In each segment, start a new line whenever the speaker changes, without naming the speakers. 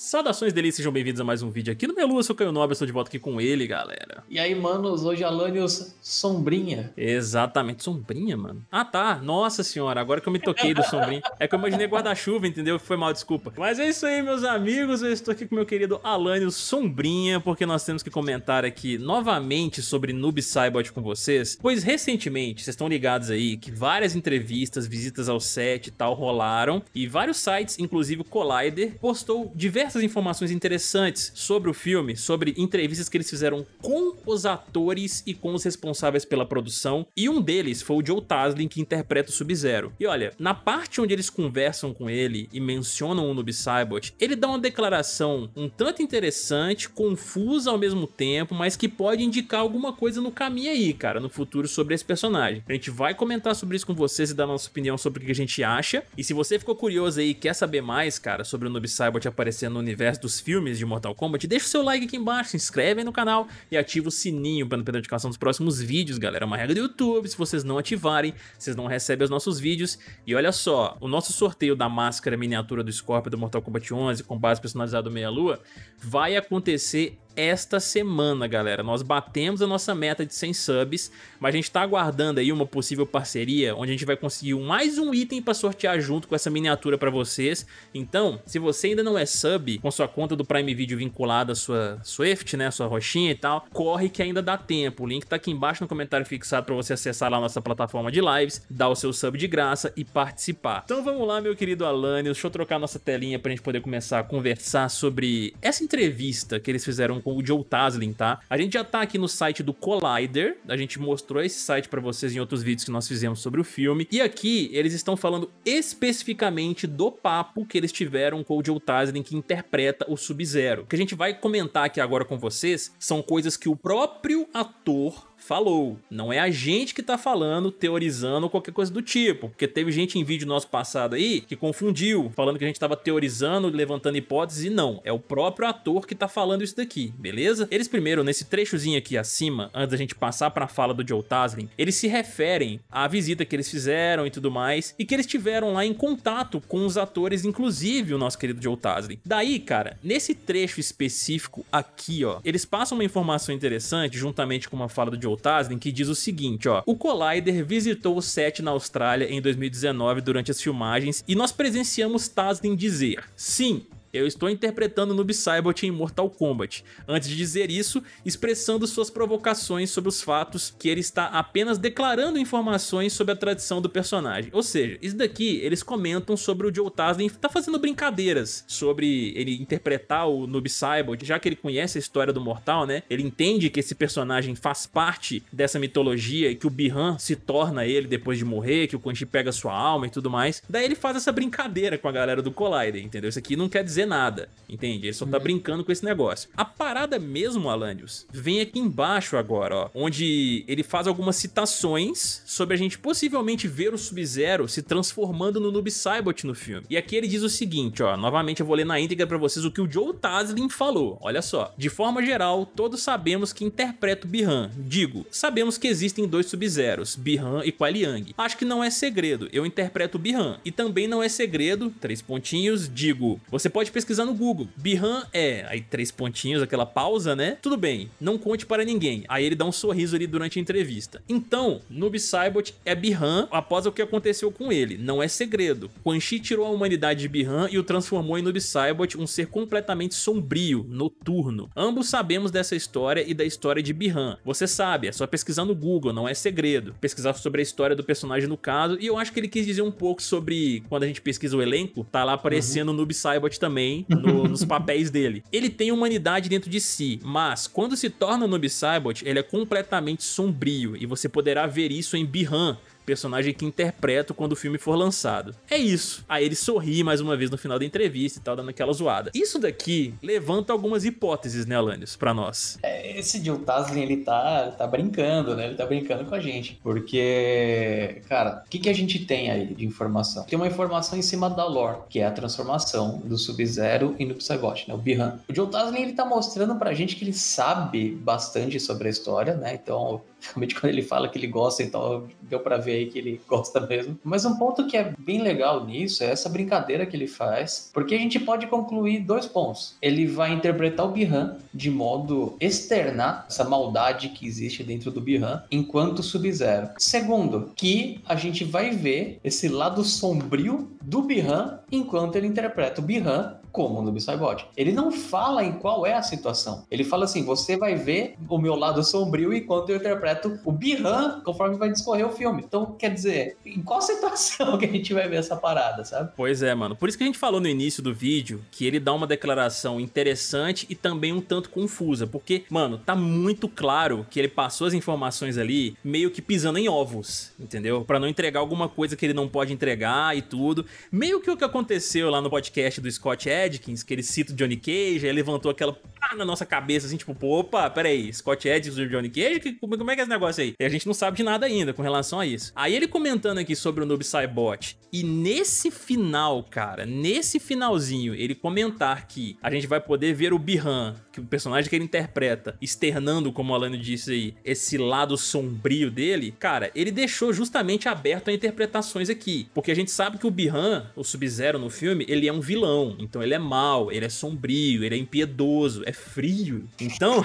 Saudações delícias, sejam bem-vindos a mais um vídeo aqui no Melu. eu sou o Caio Nobre, estou de volta aqui com ele, galera. E aí, manos, hoje Alanios Sombrinha. Exatamente, Sombrinha, mano. Ah, tá, nossa senhora, agora que eu me toquei do Sombrinha. É que eu imaginei guarda-chuva, entendeu? Foi mal, desculpa. Mas é isso aí, meus amigos, eu estou aqui com meu querido Alanios Sombrinha, porque nós temos que comentar aqui novamente sobre Noob Cybot com vocês, pois recentemente, vocês estão ligados aí, que várias entrevistas, visitas ao set e tal rolaram, e vários sites, inclusive o Collider, postou diversos diversas informações interessantes sobre o filme, sobre entrevistas que eles fizeram com os atores e com os responsáveis pela produção, e um deles foi o Joe Taslin, que interpreta o Sub-Zero. E olha, na parte onde eles conversam com ele e mencionam o Noob Cybot, ele dá uma declaração um tanto interessante, confusa ao mesmo tempo, mas que pode indicar alguma coisa no caminho aí, cara, no futuro sobre esse personagem. A gente vai comentar sobre isso com vocês e dar nossa opinião sobre o que a gente acha. E se você ficou curioso aí e quer saber mais, cara, sobre o Noob Cybot aparecendo no universo dos filmes de Mortal Kombat, deixa o seu like aqui embaixo, se inscreve aí no canal e ativa o sininho para não perder a notificação dos próximos vídeos, galera. É uma regra do YouTube, se vocês não ativarem, vocês não recebem os nossos vídeos. E olha só, o nosso sorteio da máscara miniatura do Scorpion do Mortal Kombat 11 com base personalizada do Meia Lua vai acontecer esta semana, galera. Nós batemos a nossa meta de 100 subs, mas a gente tá aguardando aí uma possível parceria onde a gente vai conseguir mais um item para sortear junto com essa miniatura para vocês. Então, se você ainda não é sub, com sua conta do Prime Video vinculada à sua Swift, né, sua roxinha e tal, corre que ainda dá tempo. O link tá aqui embaixo no comentário fixado para você acessar lá nossa plataforma de lives, dar o seu sub de graça e participar. Então vamos lá, meu querido Alanios, deixa eu trocar nossa telinha pra gente poder começar a conversar sobre essa entrevista que eles fizeram com com o Joe Taslin, tá? A gente já tá aqui no site do Collider, a gente mostrou esse site para vocês em outros vídeos que nós fizemos sobre o filme, e aqui eles estão falando especificamente do papo que eles tiveram com o Joe Taslin, que interpreta o Sub-Zero. O que a gente vai comentar aqui agora com vocês são coisas que o próprio ator falou. Não é a gente que tá falando, teorizando ou qualquer coisa do tipo. Porque teve gente em vídeo nosso passado aí que confundiu, falando que a gente tava teorizando, levantando hipóteses, e não. É o próprio ator que tá falando isso daqui, beleza? Eles primeiro, nesse trechozinho aqui acima, antes da gente passar pra fala do Joe Taslim, eles se referem à visita que eles fizeram e tudo mais, e que eles tiveram lá em contato com os atores, inclusive o nosso querido Joe Taslim. Daí, cara, nesse trecho específico aqui, ó, eles passam uma informação interessante, juntamente com uma fala do Joe ou Taslin, que diz o seguinte, ó. O Collider visitou o set na Austrália em 2019 durante as filmagens e nós presenciamos Taslin dizer: "Sim, eu estou interpretando Noob Saibot em Mortal Kombat. Antes de dizer isso, expressando suas provocações sobre os fatos que ele está apenas declarando informações sobre a tradição do personagem. Ou seja, isso daqui eles comentam sobre o Joe Taslim tá fazendo brincadeiras sobre ele interpretar o Noob Saibot, já que ele conhece a história do Mortal, né? Ele entende que esse personagem faz parte dessa mitologia e que o Bihan se torna ele depois de morrer, que o Quan pega sua alma e tudo mais. Daí ele faz essa brincadeira com a galera do Collider, entendeu? Isso aqui não quer dizer dizer nada, entende? Ele só tá uhum. brincando com esse negócio. A parada mesmo, Alanios, vem aqui embaixo agora, ó, onde ele faz algumas citações sobre a gente possivelmente ver o Sub-Zero se transformando no Noob Saibot no filme. E aqui ele diz o seguinte, ó, novamente eu vou ler na íntegra para vocês o que o Joe Taslin falou. Olha só. De forma geral, todos sabemos que interpreta o Bihan. Digo, sabemos que existem dois Sub-Zeros, Bihan e Kualiang. Acho que não é segredo, eu interpreto o Bihan. E também não é segredo, três pontinhos, digo, você pode pode pesquisar no Google. Bihan é, aí três pontinhos, aquela pausa, né? Tudo bem, não conte para ninguém. Aí ele dá um sorriso ali durante a entrevista. Então, Noob Saibot é Bihan após o que aconteceu com ele. Não é segredo. Quan Chi tirou a humanidade de Bihan e o transformou em Noob Saibot, um ser completamente sombrio, noturno. Ambos sabemos dessa história e da história de Bihan. Você sabe, é só pesquisar no Google, não é segredo. Pesquisar sobre a história do personagem no caso, e eu acho que ele quis dizer um pouco sobre quando a gente pesquisa o elenco, tá lá aparecendo uhum. o Noob Saibot também no, nos papéis dele. Ele tem humanidade dentro de si, mas quando se torna Noob Saibot, ele é completamente sombrio e você poderá ver isso em Bihan, personagem que interpreto quando o filme for lançado. É isso. Aí ele sorri mais uma vez no final da entrevista e tal, dando aquela zoada. Isso daqui levanta algumas hipóteses, né, Alanis, pra nós. É, esse Jill Taslin, ele tá, ele tá
brincando, né? Ele tá brincando com a gente.
Porque, cara,
o que, que a gente tem aí de informação? Tem uma informação em cima da lore, que é a transformação do Sub-Zero e do Psybot, né? O Bihan. O Jill Taslin, ele tá mostrando pra gente que ele sabe bastante sobre a história, né? Então, Realmente, quando ele fala que ele gosta, então deu para ver aí que ele gosta mesmo. Mas um ponto que é bem legal nisso é essa brincadeira que ele faz, porque a gente pode concluir dois pontos. Ele vai interpretar o Bihan de modo externar essa maldade que existe dentro do Bihan enquanto Sub-Zero. Segundo, que a gente vai ver esse lado sombrio do Bihan enquanto ele interpreta o Bihan como no Bissaibote? Ele não fala em qual é a situação. Ele fala assim: você vai ver o meu lado sombrio enquanto eu interpreto o Birran conforme vai discorrer o filme. Então, quer dizer, em qual situação que a gente vai ver essa parada, sabe?
Pois é, mano. Por isso que a gente falou no início do vídeo que ele dá uma declaração interessante e também um tanto confusa. Porque, mano, tá muito claro que ele passou as informações ali meio que pisando em ovos, entendeu? Para não entregar alguma coisa que ele não pode entregar e tudo. Meio que o que aconteceu lá no podcast do Scott Edge. Redkins, que ele cita o Johnny Cage, aí levantou aquela na nossa cabeça, assim, tipo, opa, peraí, Scott Edson e Johnny Cage, que, como, é que é esse negócio aí? E a gente não sabe de nada ainda com relação a isso. Aí ele comentando aqui sobre o Noob Cybot, e nesse final, cara, nesse finalzinho, ele comentar que a gente vai poder ver o Bihan, que o personagem que ele interpreta, externando, como o Alano disse aí, esse lado sombrio dele, cara, ele deixou justamente aberto a interpretações aqui, porque a gente sabe que o Bihan, o Sub-Zero no filme, ele é um vilão, então ele é mau, ele é sombrio, ele é impiedoso, é frio. Então,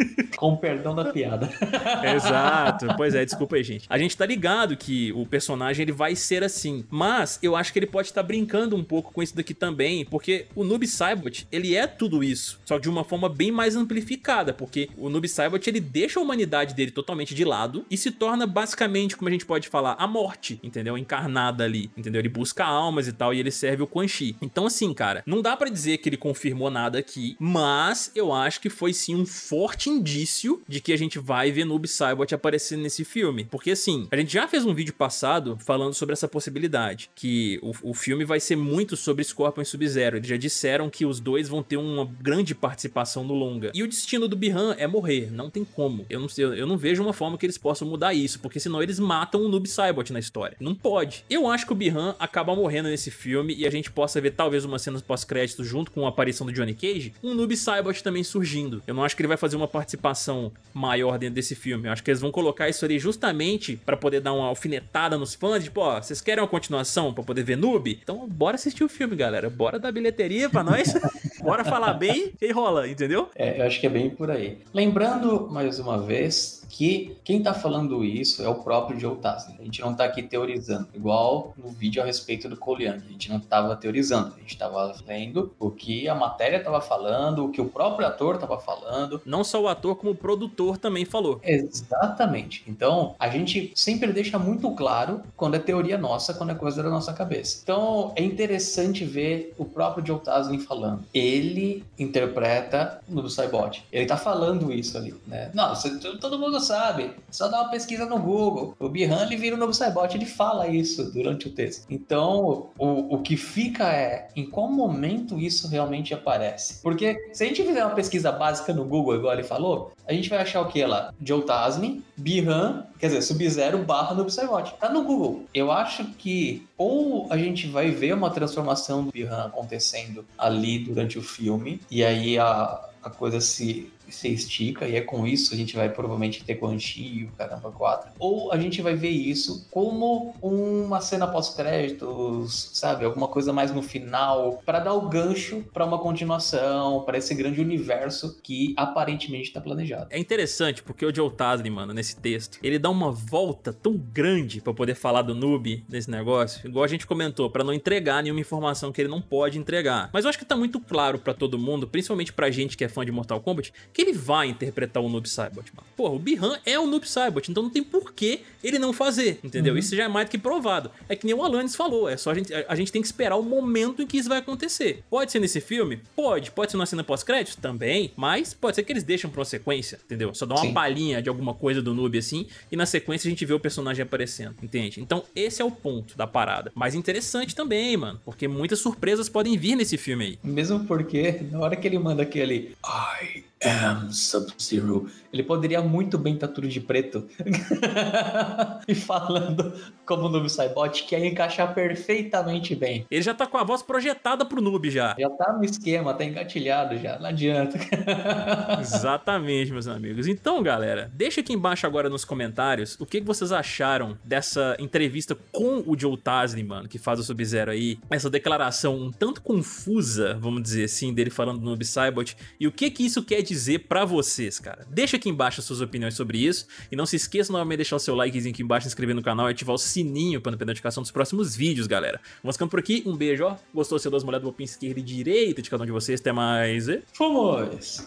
Com perdão da piada. Exato. Pois é, desculpa aí, gente. A gente tá ligado que o personagem ele vai ser assim, mas eu acho que ele pode estar tá brincando um pouco com isso daqui também, porque o Noob Saibot, ele é tudo isso, só de uma forma bem mais amplificada, porque o Noob Saibot, ele deixa a humanidade dele totalmente de lado e se torna basicamente, como a gente pode falar, a morte, entendeu? Encarnada ali, entendeu? Ele busca almas e tal e ele serve o Quan Chi. Então assim, cara, não dá para dizer que ele confirmou nada aqui, mas eu acho que foi sim um forte forte indício de que a gente vai ver Noob Saibot aparecendo nesse filme. Porque assim, a gente já fez um vídeo passado falando sobre essa possibilidade, que o, o filme vai ser muito sobre Scorpion e Sub-Zero. Eles já disseram que os dois vão ter uma grande participação no longa. E o destino do Bihan é morrer, não tem como. Eu não, eu, eu não vejo uma forma que eles possam mudar isso, porque senão eles matam o Noob Saibot na história. Não pode. Eu acho que o Bihan acaba morrendo nesse filme e a gente possa ver talvez uma cena pós-crédito junto com a aparição do Johnny Cage, um Noob Saibot também surgindo. Eu não acho que ele vai fazer uma participação maior dentro desse filme. Eu acho que eles vão colocar isso ali justamente para poder dar uma alfinetada nos fãs, tipo, ó, vocês querem uma continuação para poder ver noob? Então bora assistir o filme, galera. Bora dar bilheteria para nós. bora falar bem e rola, entendeu? É, eu acho que é bem por aí. Lembrando mais uma vez
que quem está falando isso é o próprio Joe Tasner. A gente não está aqui teorizando, igual no vídeo a respeito do Coliang. A gente não estava teorizando, a gente estava vendo o que a matéria estava falando, o que o próprio ator estava falando. Não só o ator, como o produtor também falou. Exatamente. Então, a gente sempre deixa muito claro quando é teoria nossa, quando é coisa da nossa cabeça. Então, é interessante ver o próprio Joe Taslim falando. Ele interpreta no Cybot. Ele está falando isso ali, né? Não, todo mundo sabe. Só dá uma pesquisa no Google. O Bihan ele vira o um novo Cybot, ele fala isso durante o texto. Então, o, o que fica é em qual momento isso realmente aparece. Porque se a gente fizer uma pesquisa básica no Google, igual ele falou, a gente vai achar o que lá? Joe Tasmin, Bihan, quer dizer, Sub-Zero barra no Psybot. Tá no Google. Eu acho que ou a gente vai ver uma transformação do Bihan acontecendo ali durante o filme, e aí a, a coisa se se estica, e é com isso a gente vai provavelmente ter Guanxi e o Caramba 4. Ou a gente vai ver isso como uma cena pós-créditos, sabe? Alguma coisa mais no final, para dar o gancho para uma continuação, para esse grande universo que aparentemente tá planejado.
É interessante, porque o Joe Taslim, mano, nesse texto, ele dá uma volta tão grande para poder falar do noob nesse negócio, igual a gente comentou, para não entregar nenhuma informação que ele não pode entregar. Mas eu acho que tá muito claro para todo mundo, principalmente pra gente que é fã de Mortal Kombat, que ele vai interpretar o Noob Saibot, mano. Porra, o Bihan é o Noob Saibot, então não tem porquê ele não fazer, entendeu? Uhum. Isso já é mais do que provado. É que nem o Alanis falou, é só a gente, a, a gente tem que esperar o momento em que isso vai acontecer. Pode ser nesse filme? Pode. Pode ser na cena pós-crédito? Também. Mas pode ser que eles deixem pra uma sequência, entendeu? Só dá uma Sim. palhinha de alguma coisa do Noob assim, e na sequência a gente vê o personagem aparecendo, entende? Então esse é o ponto da parada. Mas interessante também, mano, porque muitas surpresas podem vir nesse filme aí. Mesmo porque na hora que ele manda aquele
I am Sub-Zero. Ele poderia muito bem estar tá tudo de preto. e falando como o Noob Cybot, que ia encaixar
perfeitamente bem. Ele já tá com a voz projetada pro Noob já. Já tá no esquema, tá engatilhado já, não adianta. Exatamente, meus amigos. Então, galera, deixa aqui embaixo agora nos comentários o que vocês acharam dessa entrevista com o Joe Taslim, mano, que faz o Sub-Zero aí. Essa declaração um tanto confusa, vamos dizer assim, dele falando do Noob Cybot. E o que que isso quer dizer para vocês, cara. Deixa aqui embaixo suas opiniões sobre isso. E não se esqueça novamente de deixar o seu likezinho aqui embaixo, se inscrever no canal e ativar o sininho para não perder a notificação dos próximos vídeos, galera. Vamos ficando por aqui. Um beijo, ó. Gostou? dou as molhadas, vou esquerda e direita de cada um de vocês. Até mais e... Fomos!